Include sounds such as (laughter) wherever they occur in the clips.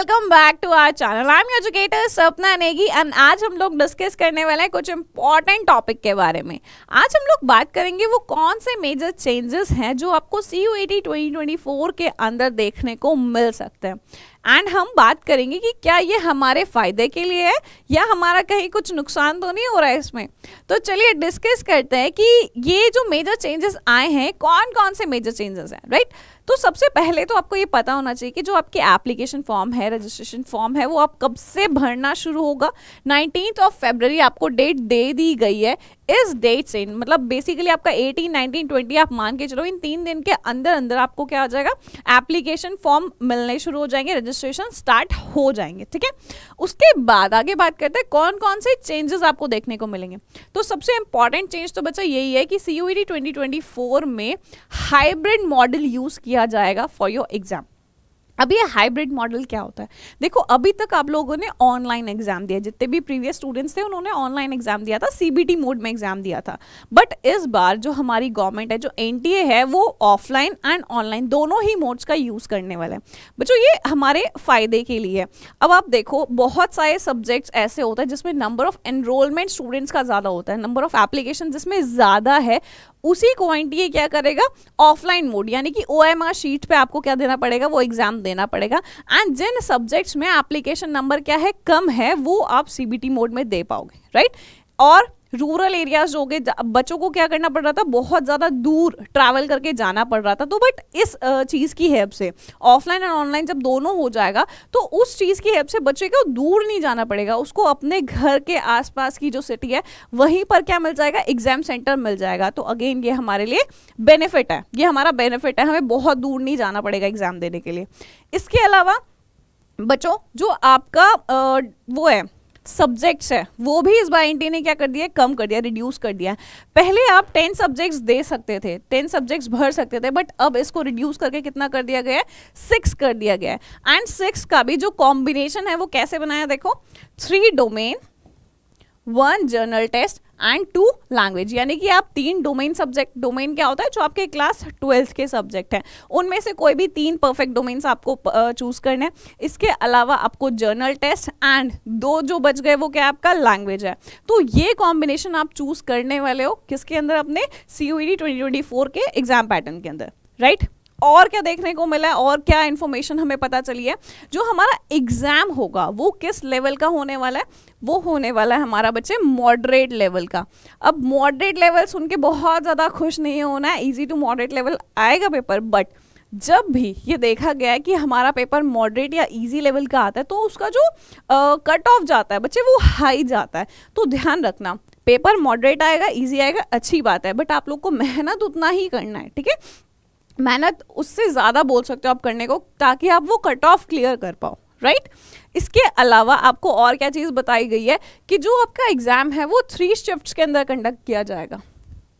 Welcome back to our channel I am educator Sapna Negi and आज हम लोग डिस्कस करने वाले हैं कुछ इंपॉर्टेंट टॉपिक के बारे में आज हम लोग बात करेंगे वो कौन से मेजर चेंजेस हैं जो आपको C U A twenty twenty four के अंदर देखने को मिल सकते हैं एंड हम बात करेंगे कि क्या ये हमारे फ़ायदे के लिए है या हमारा कहीं कुछ नुकसान तो नहीं हो रहा है इसमें तो चलिए डिस्कस करते हैं कि ये जो मेजर चेंजेस आए हैं कौन कौन से मेजर चेंजेस हैं राइट तो सबसे पहले तो आपको ये पता होना चाहिए कि जो आपके एप्लीकेशन फॉर्म है रजिस्ट्रेशन फॉर्म है वो आप कब से भरना शुरू होगा नाइनटीन ऑफ फेबररी आपको डेट दे दी गई है इस डेट से मतलब बेसिकली आपका 18, 19, 20 आप मान के चलो इन तीन दिन के अंदर अंदर आपको क्या हो जाएगा एप्लीकेशन फॉर्म मिलने शुरू हो जाएंगे रजिस्ट्रेशन स्टार्ट हो जाएंगे ठीक है उसके बाद आगे बात करते हैं कौन कौन से चेंजेस आपको देखने को मिलेंगे तो सबसे इंपॉर्टेंट चेंज तो बच्चा यही है कि सी यू e में हाइब्रिड मॉडल यूज़ किया जाएगा फॉर योर एग्जाम अब ये हाइब्रिड मॉडल क्या होता है देखो अभी तक आप लोगों ने ऑनलाइन एग्जाम दिया जितने भी प्रीवियस स्टूडेंट्स थे उन्होंने ऑनलाइन एग्जाम दिया था सीबीटी मोड में एग्जाम दिया था बट इस बार जो हमारी गवर्नमेंट है जो एनटीए है वो ऑफलाइन एंड ऑनलाइन दोनों ही मोड्स का यूज करने वाला है बच्चों ये हमारे फायदे के लिए है अब आप देखो बहुत सारे सब्जेक्ट्स ऐसे होते हैं जिसमें नंबर ऑफ एनरोलमेंट स्टूडेंट्स का ज्यादा होता है नंबर ऑफ एप्लीकेशन जिसमें ज्यादा है उसी क्वांटिटी ये क्या करेगा ऑफलाइन मोड यानी कि ओ शीट पे आपको क्या देना पड़ेगा वो एग्जाम देना पड़ेगा एंड जिन सब्जेक्ट्स में एप्लीकेशन नंबर क्या है कम है वो आप सीबीटी मोड में दे पाओगे राइट right? और रूरल एरियाज हो गए बच्चों को क्या करना पड़ रहा था बहुत ज़्यादा दूर ट्रैवल करके जाना पड़ रहा था तो बट इस चीज़ की हेल्प से ऑफलाइन एंड ऑनलाइन जब दोनों हो जाएगा तो उस चीज़ की हेल्प से बच्चे को दूर नहीं जाना पड़ेगा उसको अपने घर के आसपास की जो सिटी है वहीं पर क्या मिल जाएगा एग्जाम सेंटर मिल जाएगा तो अगेन ये हमारे लिए बेनिफिट है ये हमारा बेनिफिट है हमें बहुत दूर नहीं जाना पड़ेगा एग्जाम देने के लिए इसके अलावा बच्चों जो आपका आ, वो है सब्जेक्ट्स है वो भी इस बार एनटीए ने क्या कर दिया कम कर दिया रिड्यूस कर दिया पहले आप टेन सब्जेक्ट्स दे सकते थे टेन सब्जेक्ट्स भर सकते थे बट अब इसको रिड्यूस करके कितना कर दिया गया है सिक्स कर दिया गया है एंड सिक्स का भी जो कॉम्बिनेशन है वो कैसे बनाया देखो three domain one general test and two language यानी कि आप तीन डोमेन सब्जेक्ट डोमेन क्या होता है जो आपके क्लास ट्वेल्थ के सब्जेक्ट हैं उनमें से कोई भी तीन परफेक्ट डोमेन्स आपको चूज करने हैं इसके अलावा आपको जर्नल टेस्ट एंड दो जो बच गए वो क्या आपका लैंग्वेज है तो ये कॉम्बिनेशन आप चूज करने वाले हो किसके अंदर अपने सी यू e के एग्जाम पैटर्न के अंदर राइट right? और क्या देखने को मिला है और क्या इन्फॉर्मेशन हमें पता चली है जो हमारा एग्ज़ाम होगा वो किस लेवल का होने वाला है वो होने वाला है हमारा बच्चे मॉडरेट लेवल का अब मॉडरेट लेवल सुन के बहुत ज़्यादा खुश नहीं होना है ईजी टू मॉडरेट लेवल आएगा पेपर बट जब भी ये देखा गया है कि हमारा पेपर मॉडरेट या इजी लेवल का आता है तो उसका जो कट ऑफ जाता है बच्चे वो हाई जाता है तो ध्यान रखना पेपर मॉडरेट आएगा इजी आएगा अच्छी बात है बट आप लोग को मेहनत उतना ही करना है ठीक है मेहनत उससे ज़्यादा बोल सकते हो आप करने को ताकि आप वो कट ऑफ क्लियर कर पाओ राइट इसके अलावा आपको और क्या चीज़ बताई गई है कि जो आपका एग्ज़ाम है वो थ्री शिफ्ट्स के अंदर कंडक्ट किया जाएगा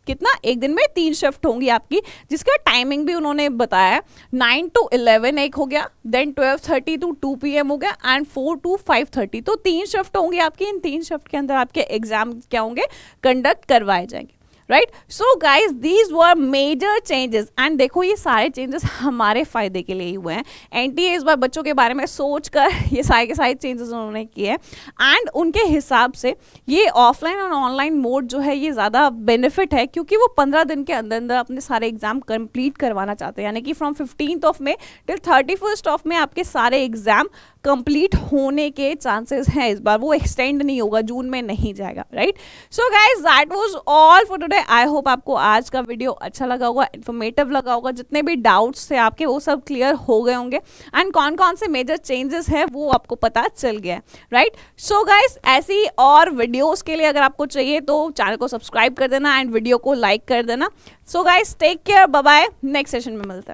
कितना एक दिन में तीन शिफ्ट होंगी आपकी जिसका टाइमिंग भी उन्होंने बताया नाइन टू इलेवन एक हो गया then twelve thirty to two P M हो गया and four to five thirty तो तीन शिफ्ट होंगी आपकी इन तीन शिफ्ट के अंदर आपके एग्जाम क्या होंगे कंडक्ट करवाए जाएंगे right so guys these were major changes and देखो ये सारे चेंजेस हमारे फायदे के लिए ही हुए हैं एन टी इस बार बच्चों के बारे में सोच कर (laughs) ये सारे के सारे चेंजेस उन्होंने किए हैं एंड उनके हिसाब से ये ऑफलाइन और ऑनलाइन मोड जो है ये ज़्यादा बेनिफिट है क्योंकि वो पंद्रह दिन के अंदर अंदर अपने सारे एग्जाम कंप्लीट करवाना चाहते हैं यानी कि from fifteenth of May till thirty first of May आपके सारे एग्जाम कंप्लीट होने के चांसेस हैं इस बार वो एक्सटेंड नहीं होगा जून में नहीं जाएगा right so guys that was all for today I hope आपको आज का वीडियो अच्छा लगा होगा इन्फॉर्मेटिव लगा होगा जितने भी डाउट्स थे आपके वो सब क्लियर हो गए होंगे एंड कौन कौन से मेजर चेंजेस हैं वो आपको पता चल गया है राइट सो गाइज ऐसी और वीडियोज़ के लिए अगर आपको चाहिए तो चैनल को सब्सक्राइब कर देना एंड वीडियो को लाइक कर देना so guys take care bye next session में मिलता है